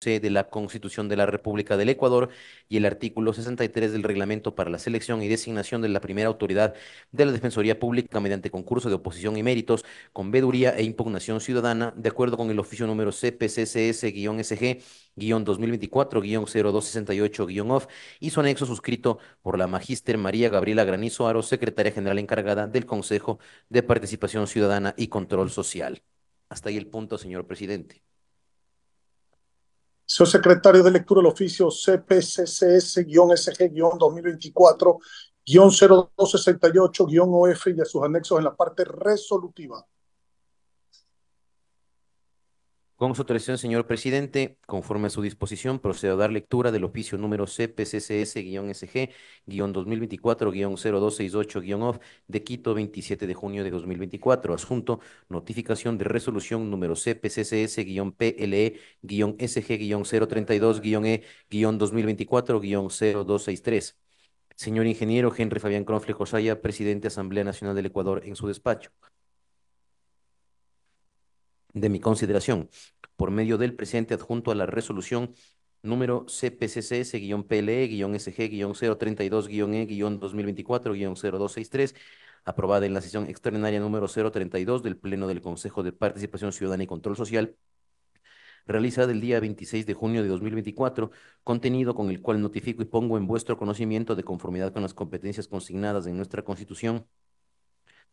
de la Constitución de la República del Ecuador y el artículo 63 del reglamento para la selección y designación de la primera autoridad de la Defensoría Pública mediante concurso de oposición y méritos con veduría e impugnación ciudadana, de acuerdo con el oficio número CPCCS-SG-2024-0268-OFF y su anexo suscrito por la magíster María Gabriela Granizo Aro, secretaria general encargada del Consejo de Participación Ciudadana y Control Social. Hasta ahí el punto, señor presidente secretario de lectura del oficio CPCCS-SG-2024-0268-OF y a sus anexos en la parte resolutiva. Con su autorización, señor presidente, conforme a su disposición, procedo a dar lectura del oficio número cpccs sg 2024 0268 of de Quito, 27 de junio de 2024. Asunto, notificación de resolución número CPCCS-PLE-SG-032-E-2024-0263. E, señor ingeniero Henry Fabián Cronfle Josaya, presidente de Asamblea Nacional del Ecuador, en su despacho de mi consideración por medio del presente adjunto a la resolución número CPCCS-PLE-SG-032-E-2024-0263, e e aprobada en la sesión extraordinaria número 032 del Pleno del Consejo de Participación Ciudadana y Control Social, realizada el día 26 de junio de 2024, contenido con el cual notifico y pongo en vuestro conocimiento de conformidad con las competencias consignadas en nuestra Constitución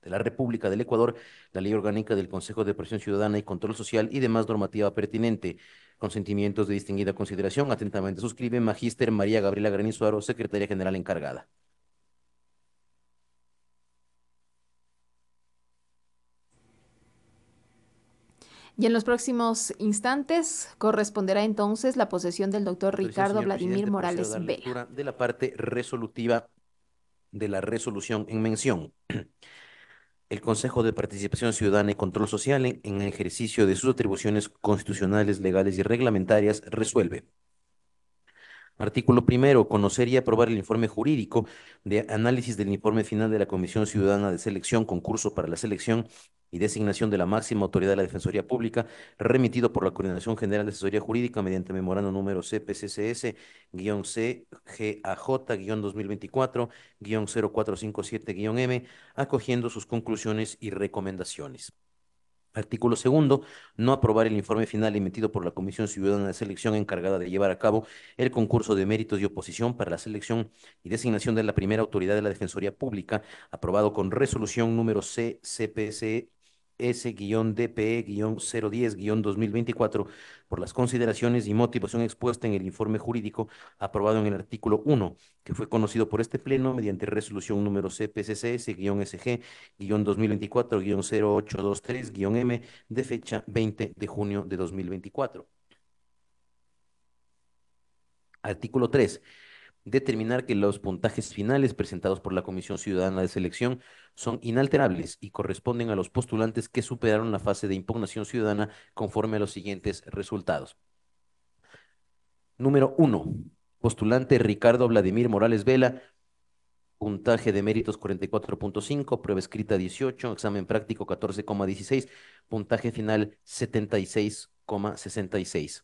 de la República del Ecuador, la Ley Orgánica del Consejo de Presión Ciudadana y Control Social y demás normativa pertinente. consentimientos de distinguida consideración, atentamente suscribe Magíster María Gabriela Granizuaro, Secretaria General encargada. Y en los próximos instantes corresponderá entonces la posesión del doctor Ricardo Vladimir Morales Vela. De la parte resolutiva de la resolución en mención el Consejo de Participación Ciudadana y Control Social en, ejercicio de sus atribuciones constitucionales, legales y reglamentarias resuelve. Artículo primero, conocer y aprobar el informe jurídico de análisis del informe final de la Comisión Ciudadana de Selección, concurso para la selección y designación de la máxima autoridad de la Defensoría Pública, remitido por la Coordinación General de Asesoría Jurídica mediante memorando número CPCCS-CGAJ-2024-0457-M, acogiendo sus conclusiones y recomendaciones. Artículo segundo, no aprobar el informe final emitido por la Comisión Ciudadana de Selección encargada de llevar a cabo el concurso de méritos y oposición para la selección y designación de la primera autoridad de la Defensoría Pública, aprobado con resolución número CCPC S-DPE-010-2024 por las consideraciones y motivación expuesta en el informe jurídico aprobado en el artículo 1, que fue conocido por este Pleno mediante resolución número CPCCS-SG-2024-0823-M de fecha 20 de junio de 2024. Artículo 3 determinar que los puntajes finales presentados por la Comisión Ciudadana de Selección son inalterables y corresponden a los postulantes que superaron la fase de impugnación ciudadana conforme a los siguientes resultados. Número 1. Postulante Ricardo Vladimir Morales Vela. Puntaje de méritos 44.5, prueba escrita 18, examen práctico 14,16, puntaje final 76,66.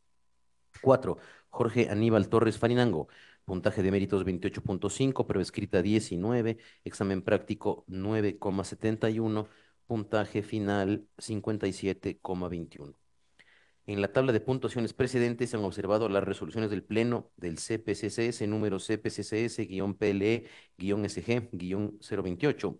4. Jorge Aníbal Torres Farinango. Puntaje de méritos 28.5, prueba escrita 19, examen práctico 9,71, puntaje final 57,21. En la tabla de puntuaciones precedentes se han observado las resoluciones del Pleno del CPCCS número CPCCS-PLE-SG-028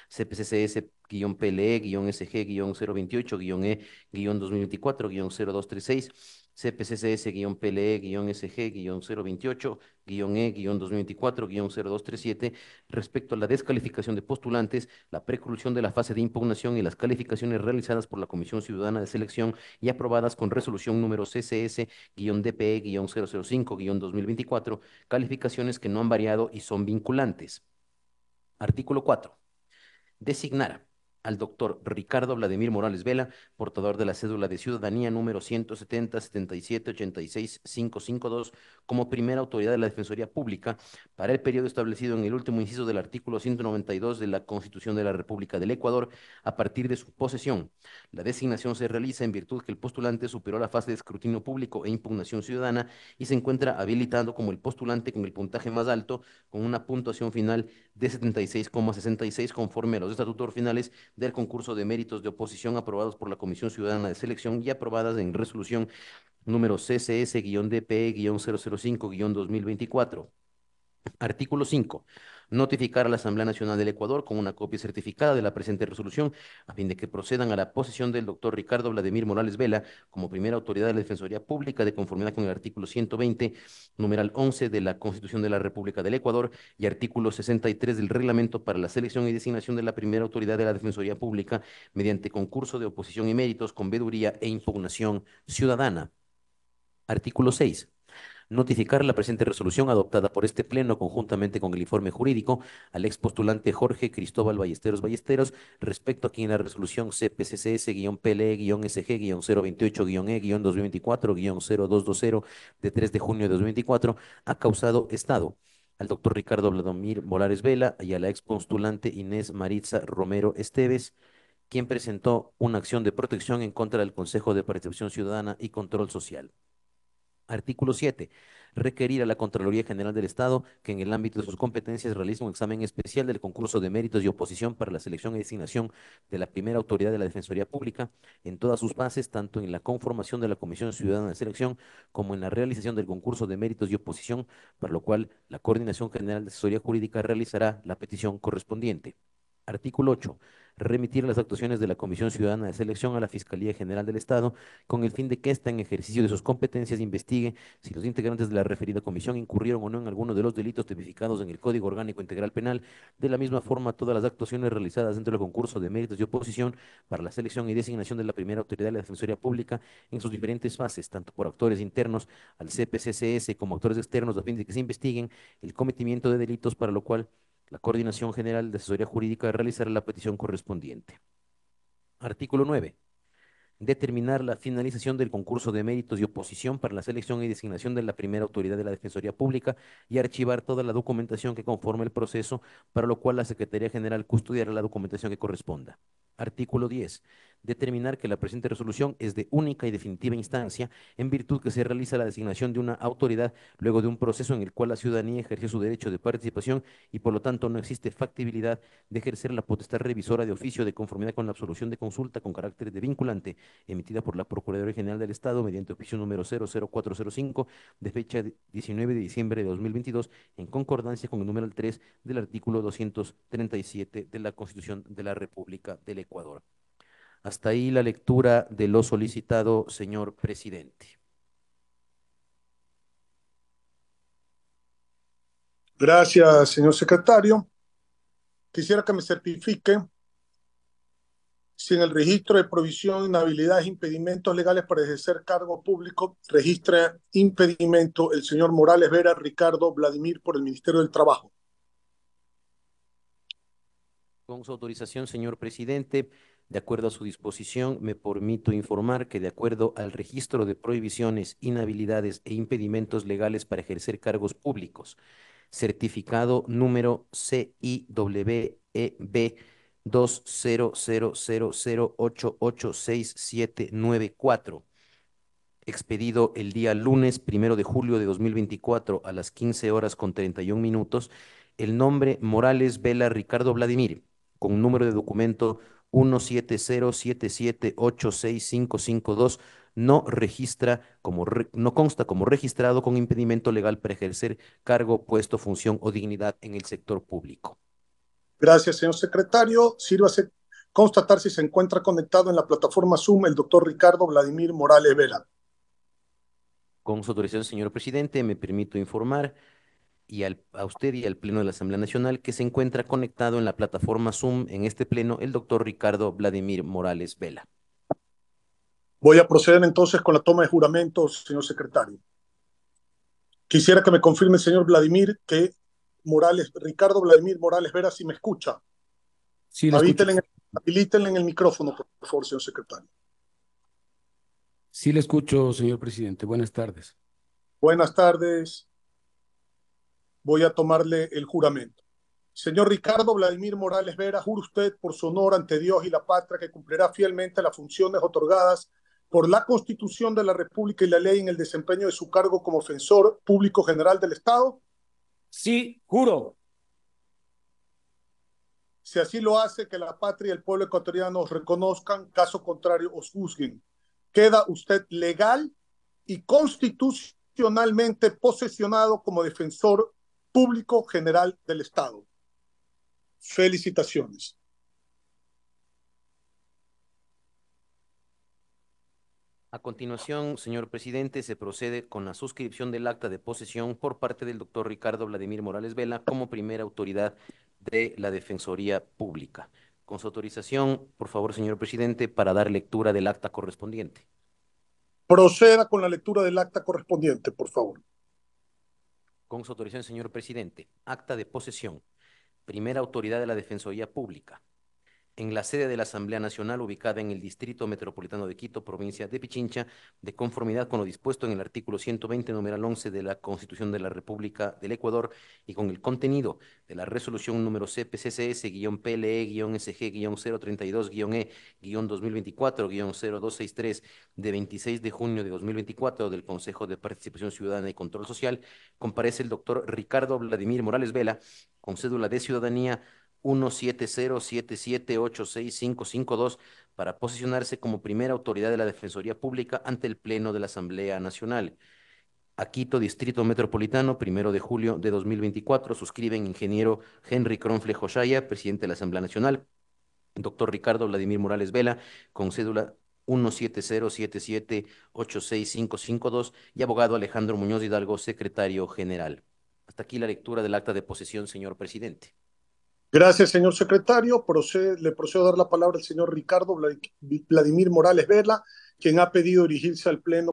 CPCCS-PLE-SG-028-E-2024-0236, CPCCS-PLE-SG-028-E-2024-0237 e, respecto a la descalificación de postulantes, la preclusión de la fase de impugnación y las calificaciones realizadas por la Comisión Ciudadana de Selección y aprobadas con resolución número CCS-DPE-005-2024, calificaciones que no han variado y son vinculantes. Artículo 4 designara al doctor Ricardo Vladimir Morales Vela, portador de la cédula de ciudadanía número 170-77-86-552, como primera autoridad de la Defensoría Pública para el periodo establecido en el último inciso del artículo 192 de la Constitución de la República del Ecuador a partir de su posesión. La designación se realiza en virtud que el postulante superó la fase de escrutinio público e impugnación ciudadana y se encuentra habilitado como el postulante con el puntaje más alto, con una puntuación final de 76,66 conforme a los estatutos finales del concurso de méritos de oposición aprobados por la Comisión Ciudadana de Selección y aprobadas en resolución número CCS-DPE-005-2024. Artículo 5 notificar a la Asamblea Nacional del Ecuador con una copia certificada de la presente resolución, a fin de que procedan a la posesión del doctor Ricardo Vladimir Morales Vela como primera autoridad de la Defensoría Pública de conformidad con el artículo 120, numeral 11 de la Constitución de la República del Ecuador y artículo 63 del Reglamento para la selección y designación de la primera autoridad de la Defensoría Pública mediante concurso de oposición y méritos con veduría e impugnación ciudadana. Artículo 6 notificar la presente resolución adoptada por este Pleno conjuntamente con el informe jurídico al ex postulante Jorge Cristóbal Ballesteros Ballesteros respecto a quien la resolución CPCCS-PLE-SG-028-E-2024-0220 e e de 3 de junio de 2024 ha causado Estado al doctor Ricardo Vladomir Molares Vela y a la ex postulante Inés Maritza Romero Esteves, quien presentó una acción de protección en contra del Consejo de Participación Ciudadana y Control Social. Artículo 7. Requerir a la Contraloría General del Estado que en el ámbito de sus competencias realice un examen especial del concurso de méritos y oposición para la selección y designación de la primera autoridad de la Defensoría Pública en todas sus fases, tanto en la conformación de la Comisión Ciudadana de Selección como en la realización del concurso de méritos y oposición, para lo cual la Coordinación General de Asesoría Jurídica realizará la petición correspondiente. Artículo 8. Remitir las actuaciones de la Comisión Ciudadana de Selección a la Fiscalía General del Estado con el fin de que ésta, en ejercicio de sus competencias, investigue si los integrantes de la referida comisión incurrieron o no en alguno de los delitos tipificados en el Código Orgánico Integral Penal. De la misma forma, todas las actuaciones realizadas dentro del concurso de méritos y oposición para la selección y designación de la primera autoridad de la Defensoría Pública en sus diferentes fases, tanto por actores internos al CPCCS como actores externos, a fin de que se investiguen el cometimiento de delitos para lo cual la Coordinación General de Asesoría Jurídica de realizar la petición correspondiente. Artículo 9 determinar la finalización del concurso de méritos y oposición para la selección y designación de la primera autoridad de la Defensoría Pública y archivar toda la documentación que conforme el proceso, para lo cual la Secretaría General custodiará la documentación que corresponda. Artículo 10. Determinar que la presente resolución es de única y definitiva instancia, en virtud que se realiza la designación de una autoridad luego de un proceso en el cual la ciudadanía ejerció su derecho de participación y por lo tanto no existe factibilidad de ejercer la potestad revisora de oficio de conformidad con la absolución de consulta con carácter de vinculante emitida por la Procuraduría General del Estado mediante oficio número 00405 de fecha 19 de diciembre de 2022 en concordancia con el número 3 del artículo 237 de la Constitución de la República del Ecuador. Hasta ahí la lectura de lo solicitado, señor presidente. Gracias, señor secretario. Quisiera que me certifique si en el registro de prohibición, inhabilidades, impedimentos legales para ejercer cargo público, registra impedimento el señor Morales Vera Ricardo Vladimir por el Ministerio del Trabajo. Con su autorización, señor presidente, de acuerdo a su disposición, me permito informar que de acuerdo al registro de prohibiciones, inhabilidades e impedimentos legales para ejercer cargos públicos, certificado número CIWEB 2000886794 expedido el día lunes primero de julio de 2024 a las 15 horas con 31 minutos, el nombre Morales Vela Ricardo Vladimir, con número de documento 1707786552, no registra como no consta como registrado con impedimento legal para ejercer cargo, puesto, función o dignidad en el sector público. Gracias, señor secretario. Sírvase constatar si se encuentra conectado en la plataforma Zoom el doctor Ricardo Vladimir Morales Vela. Con su autorización, señor presidente, me permito informar y a usted y al Pleno de la Asamblea Nacional que se encuentra conectado en la plataforma Zoom en este Pleno el doctor Ricardo Vladimir Morales Vela. Voy a proceder entonces con la toma de juramentos, señor secretario. Quisiera que me confirme, señor Vladimir, que Morales, Ricardo Vladimir Morales Vera, si me escucha. Sí, habilítenle, en, habilítenle en el micrófono, por favor, señor secretario. Sí, le escucho, señor presidente. Buenas tardes. Buenas tardes. Voy a tomarle el juramento. Señor Ricardo Vladimir Morales Vera, juro usted por su honor ante Dios y la patria que cumplirá fielmente las funciones otorgadas por la Constitución de la República y la ley en el desempeño de su cargo como ofensor público general del Estado sí juro. Si así lo hace, que la patria y el pueblo ecuatoriano os reconozcan, caso contrario, os juzguen. Queda usted legal y constitucionalmente posesionado como defensor público general del Estado. Felicitaciones. A continuación, señor presidente, se procede con la suscripción del acta de posesión por parte del doctor Ricardo Vladimir Morales Vela como primera autoridad de la Defensoría Pública. Con su autorización, por favor, señor presidente, para dar lectura del acta correspondiente. Proceda con la lectura del acta correspondiente, por favor. Con su autorización, señor presidente. Acta de posesión. Primera autoridad de la Defensoría Pública en la sede de la Asamblea Nacional ubicada en el Distrito Metropolitano de Quito, provincia de Pichincha, de conformidad con lo dispuesto en el artículo 120, numeral 11 de la Constitución de la República del Ecuador y con el contenido de la resolución número cpccs ple sg 032 e 2024 0263 e de 26 de junio de 2024 del Consejo de Participación Ciudadana y Control Social, comparece el doctor Ricardo Vladimir Morales Vela, con cédula de ciudadanía 1707786552 para posicionarse como primera autoridad de la Defensoría Pública ante el Pleno de la Asamblea Nacional. A Quito, Distrito Metropolitano, primero de julio de 2024, suscriben ingeniero Henry Cronfle Joshaya, presidente de la Asamblea Nacional, doctor Ricardo Vladimir Morales Vela, con cédula 1707786552 y abogado Alejandro Muñoz Hidalgo, secretario general. Hasta aquí la lectura del acta de posesión, señor presidente. Gracias, señor secretario. le procedo a dar la palabra al señor Ricardo Vladimir Morales Vela, quien ha pedido dirigirse al Pleno.